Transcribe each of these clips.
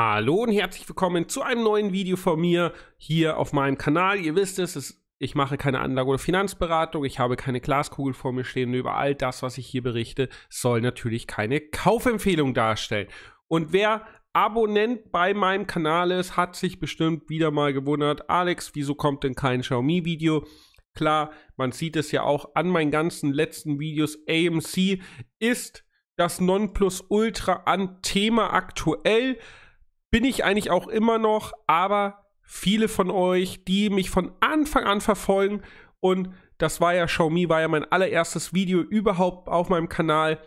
Hallo und herzlich willkommen zu einem neuen Video von mir hier auf meinem Kanal. Ihr wisst es, es ich mache keine Anlage- oder Finanzberatung, ich habe keine Glaskugel vor mir stehen und über all das, was ich hier berichte, soll natürlich keine Kaufempfehlung darstellen. Und wer Abonnent bei meinem Kanal ist, hat sich bestimmt wieder mal gewundert, Alex, wieso kommt denn kein Xiaomi-Video? Klar, man sieht es ja auch an meinen ganzen letzten Videos, AMC ist das Nonplusultra an Thema aktuell. Bin ich eigentlich auch immer noch, aber viele von euch, die mich von Anfang an verfolgen und das war ja Xiaomi, war ja mein allererstes Video überhaupt auf meinem Kanal,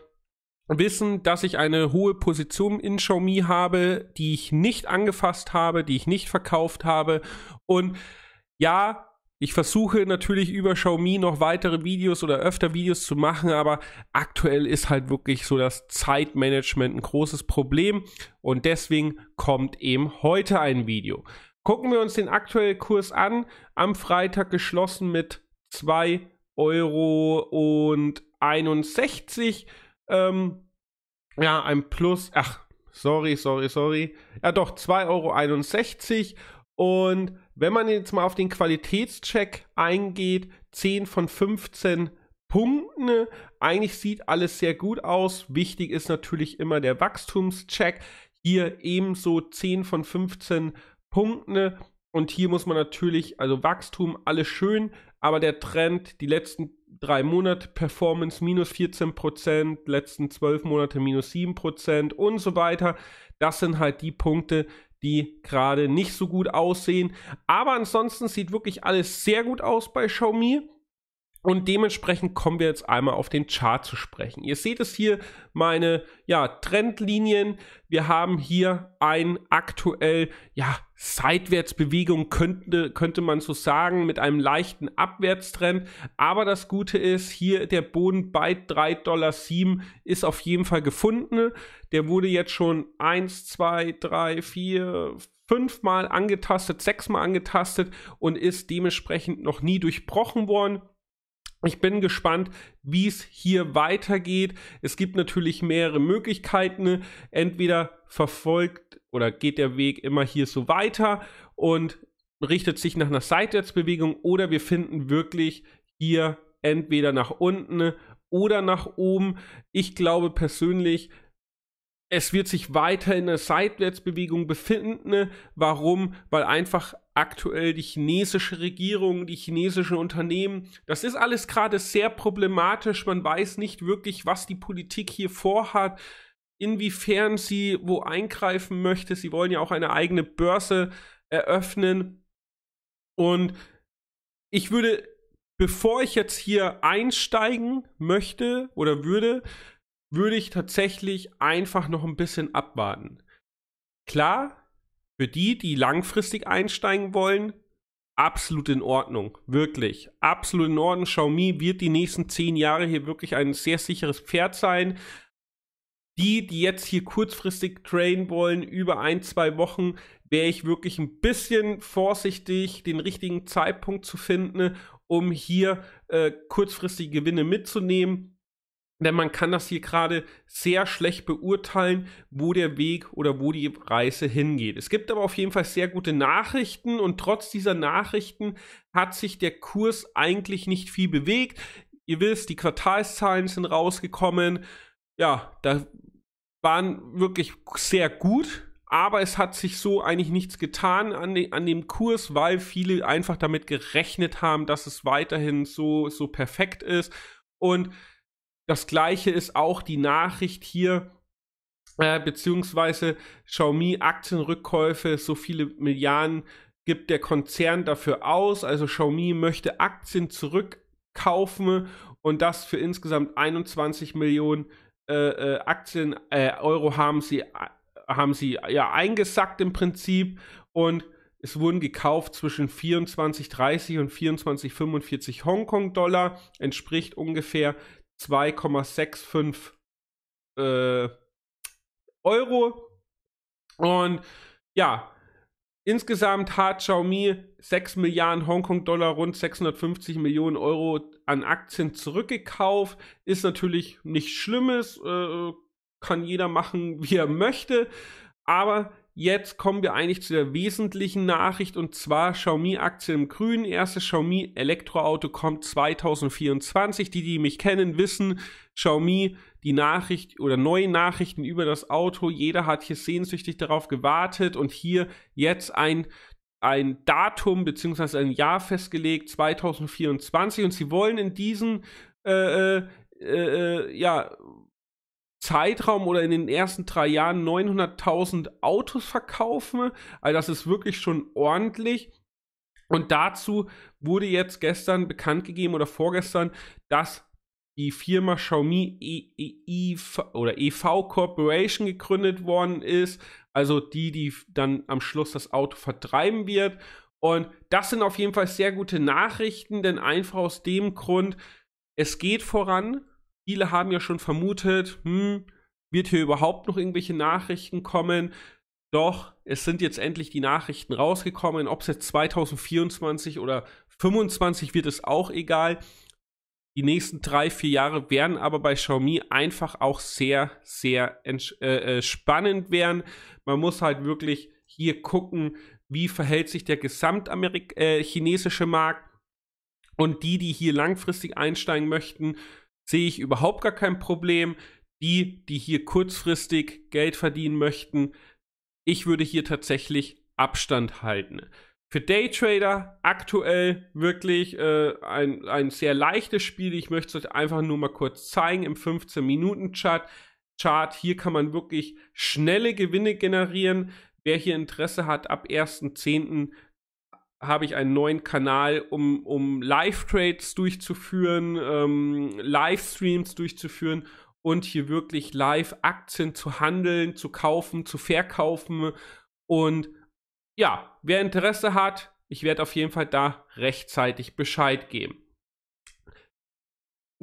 wissen, dass ich eine hohe Position in Xiaomi habe, die ich nicht angefasst habe, die ich nicht verkauft habe und ja, ich versuche natürlich über Xiaomi noch weitere Videos oder öfter Videos zu machen, aber aktuell ist halt wirklich so das Zeitmanagement ein großes Problem und deswegen kommt eben heute ein Video. Gucken wir uns den aktuellen Kurs an. Am Freitag geschlossen mit 2,61 Euro Ähm, ja, ein Plus. Ach, sorry, sorry, sorry. Ja, doch, 2,61 Euro und wenn man jetzt mal auf den Qualitätscheck eingeht, 10 von 15 Punkten. Eigentlich sieht alles sehr gut aus. Wichtig ist natürlich immer der Wachstumscheck. Hier ebenso 10 von 15 Punkten. Und hier muss man natürlich, also Wachstum, alles schön, aber der Trend, die letzten drei Monate Performance minus 14 Prozent, letzten zwölf Monate minus 7 Prozent und so weiter, das sind halt die Punkte, die gerade nicht so gut aussehen. Aber ansonsten sieht wirklich alles sehr gut aus bei Xiaomi. Und dementsprechend kommen wir jetzt einmal auf den Chart zu sprechen. Ihr seht es hier, meine ja, Trendlinien. Wir haben hier ein aktuell ja, Seitwärtsbewegung könnte, könnte man so sagen, mit einem leichten Abwärtstrend. Aber das Gute ist, hier der Boden bei 3,7 Dollar ist auf jeden Fall gefunden. Der wurde jetzt schon 1, 2, 3, 4, 5 Mal angetastet, 6 Mal angetastet und ist dementsprechend noch nie durchbrochen worden. Ich bin gespannt, wie es hier weitergeht. Es gibt natürlich mehrere Möglichkeiten. Entweder verfolgt oder geht der Weg immer hier so weiter und richtet sich nach einer Seitwärtsbewegung oder wir finden wirklich hier entweder nach unten oder nach oben. Ich glaube persönlich, es wird sich weiter in der Seitwärtsbewegung befinden. Warum? Weil einfach aktuell die chinesische Regierung, die chinesischen Unternehmen, das ist alles gerade sehr problematisch. Man weiß nicht wirklich, was die Politik hier vorhat inwiefern sie wo eingreifen möchte. Sie wollen ja auch eine eigene Börse eröffnen. Und ich würde, bevor ich jetzt hier einsteigen möchte oder würde, würde ich tatsächlich einfach noch ein bisschen abwarten. Klar, für die, die langfristig einsteigen wollen, absolut in Ordnung. Wirklich. Absolut in Ordnung. Xiaomi wird die nächsten zehn Jahre hier wirklich ein sehr sicheres Pferd sein die, die jetzt hier kurzfristig trainen wollen, über ein, zwei Wochen, wäre ich wirklich ein bisschen vorsichtig, den richtigen Zeitpunkt zu finden, um hier äh, kurzfristige Gewinne mitzunehmen. Denn man kann das hier gerade sehr schlecht beurteilen, wo der Weg oder wo die Reise hingeht. Es gibt aber auf jeden Fall sehr gute Nachrichten und trotz dieser Nachrichten hat sich der Kurs eigentlich nicht viel bewegt. Ihr wisst, die Quartalszahlen sind rausgekommen ja, da waren wirklich sehr gut, aber es hat sich so eigentlich nichts getan an, de an dem Kurs, weil viele einfach damit gerechnet haben, dass es weiterhin so, so perfekt ist. Und das gleiche ist auch die Nachricht hier, äh, beziehungsweise Xiaomi Aktienrückkäufe, so viele Milliarden gibt der Konzern dafür aus. Also Xiaomi möchte Aktien zurückkaufen und das für insgesamt 21 Millionen äh, äh, Aktien, äh, Euro haben sie, äh, haben sie ja eingesackt im Prinzip und es wurden gekauft zwischen 24,30 und 24,45 Hongkong-Dollar, entspricht ungefähr 2,65 äh, Euro. Und ja, insgesamt hat Xiaomi 6 Milliarden Hongkong-Dollar, rund 650 Millionen Euro an Aktien zurückgekauft. Ist natürlich nichts Schlimmes, äh, kann jeder machen, wie er möchte. Aber jetzt kommen wir eigentlich zu der wesentlichen Nachricht und zwar Xiaomi-Aktien im Grün. Erstes Xiaomi Elektroauto kommt 2024. Die, die mich kennen, wissen, Xiaomi, die Nachricht oder neue Nachrichten über das Auto. Jeder hat hier sehnsüchtig darauf gewartet und hier jetzt ein ein Datum bzw. ein Jahr festgelegt, 2024, und sie wollen in diesen äh, äh, äh, ja, Zeitraum oder in den ersten drei Jahren 900.000 Autos verkaufen. Also das ist wirklich schon ordentlich. Und dazu wurde jetzt gestern bekannt gegeben oder vorgestern, dass die Firma Xiaomi e, e, e, oder EV Corporation gegründet worden ist. Also die, die dann am Schluss das Auto vertreiben wird. Und das sind auf jeden Fall sehr gute Nachrichten, denn einfach aus dem Grund, es geht voran. Viele haben ja schon vermutet, hm, wird hier überhaupt noch irgendwelche Nachrichten kommen? Doch, es sind jetzt endlich die Nachrichten rausgekommen. Ob es jetzt 2024 oder 2025 wird es auch egal. Die nächsten drei, vier Jahre werden aber bei Xiaomi einfach auch sehr, sehr äh, äh, spannend werden. Man muss halt wirklich hier gucken, wie verhält sich der gesamtamerika äh, chinesische Markt. Und die, die hier langfristig einsteigen möchten, sehe ich überhaupt gar kein Problem. Die, die hier kurzfristig Geld verdienen möchten, ich würde hier tatsächlich Abstand halten für Daytrader aktuell wirklich äh, ein, ein sehr leichtes Spiel. Ich möchte es euch einfach nur mal kurz zeigen im 15-Minuten-Chart. Chart. Hier kann man wirklich schnelle Gewinne generieren. Wer hier Interesse hat, ab 1.10. habe ich einen neuen Kanal, um, um Live-Trades durchzuführen, ähm, Livestreams durchzuführen und hier wirklich live Aktien zu handeln, zu kaufen, zu verkaufen und ja, wer Interesse hat, ich werde auf jeden Fall da rechtzeitig Bescheid geben.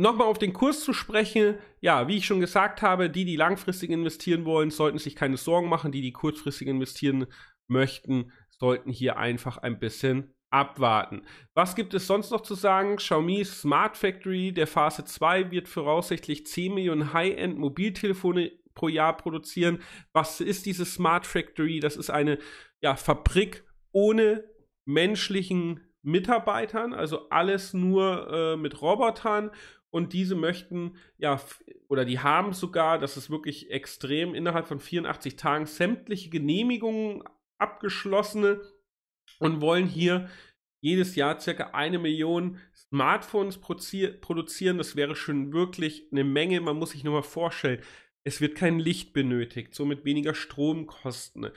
Nochmal auf den Kurs zu sprechen. Ja, wie ich schon gesagt habe, die, die langfristig investieren wollen, sollten sich keine Sorgen machen. Die, die kurzfristig investieren möchten, sollten hier einfach ein bisschen abwarten. Was gibt es sonst noch zu sagen? Xiaomi Smart Factory der Phase 2 wird voraussichtlich 10 Millionen High-End Mobiltelefone pro Jahr produzieren. Was ist diese Smart Factory? Das ist eine ja, Fabrik ohne menschlichen Mitarbeitern, also alles nur äh, mit Robotern und diese möchten ja oder die haben sogar, das ist wirklich extrem, innerhalb von 84 Tagen sämtliche Genehmigungen abgeschlossene und wollen hier jedes Jahr circa eine Million Smartphones produzieren. Das wäre schon wirklich eine Menge. Man muss sich nur mal vorstellen, es wird kein Licht benötigt, somit weniger Stromkosten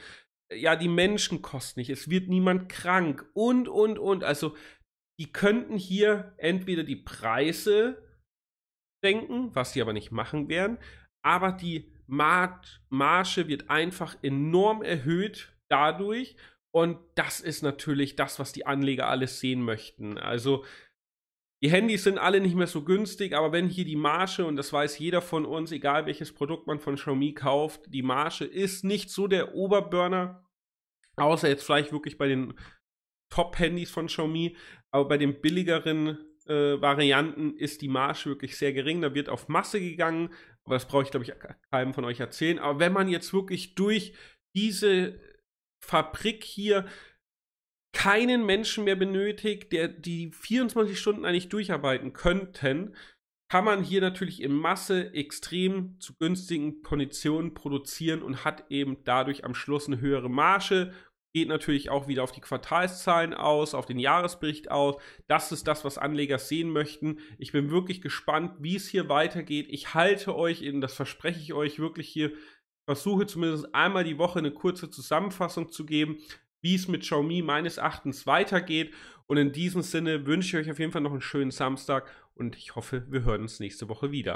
ja, die Menschen kosten nicht, es wird niemand krank und, und, und. Also, die könnten hier entweder die Preise senken, was sie aber nicht machen werden, aber die Mar Marge wird einfach enorm erhöht dadurch und das ist natürlich das, was die Anleger alles sehen möchten. Also, die Handys sind alle nicht mehr so günstig, aber wenn hier die Marge, und das weiß jeder von uns, egal welches Produkt man von Xiaomi kauft, die Marge ist nicht so der Oberburner, außer jetzt vielleicht wirklich bei den Top-Handys von Xiaomi, aber bei den billigeren äh, Varianten ist die Marge wirklich sehr gering. Da wird auf Masse gegangen, aber das brauche ich, glaube ich, keinem von euch erzählen. Aber wenn man jetzt wirklich durch diese Fabrik hier keinen Menschen mehr benötigt, der die 24 Stunden eigentlich durcharbeiten könnten, kann man hier natürlich in Masse extrem zu günstigen Konditionen produzieren und hat eben dadurch am Schluss eine höhere Marge. Geht natürlich auch wieder auf die Quartalszahlen aus, auf den Jahresbericht aus. Das ist das, was Anleger sehen möchten. Ich bin wirklich gespannt, wie es hier weitergeht. Ich halte euch, in, das verspreche ich euch wirklich hier, versuche zumindest einmal die Woche eine kurze Zusammenfassung zu geben wie es mit Xiaomi meines Erachtens weitergeht. Und in diesem Sinne wünsche ich euch auf jeden Fall noch einen schönen Samstag und ich hoffe, wir hören uns nächste Woche wieder.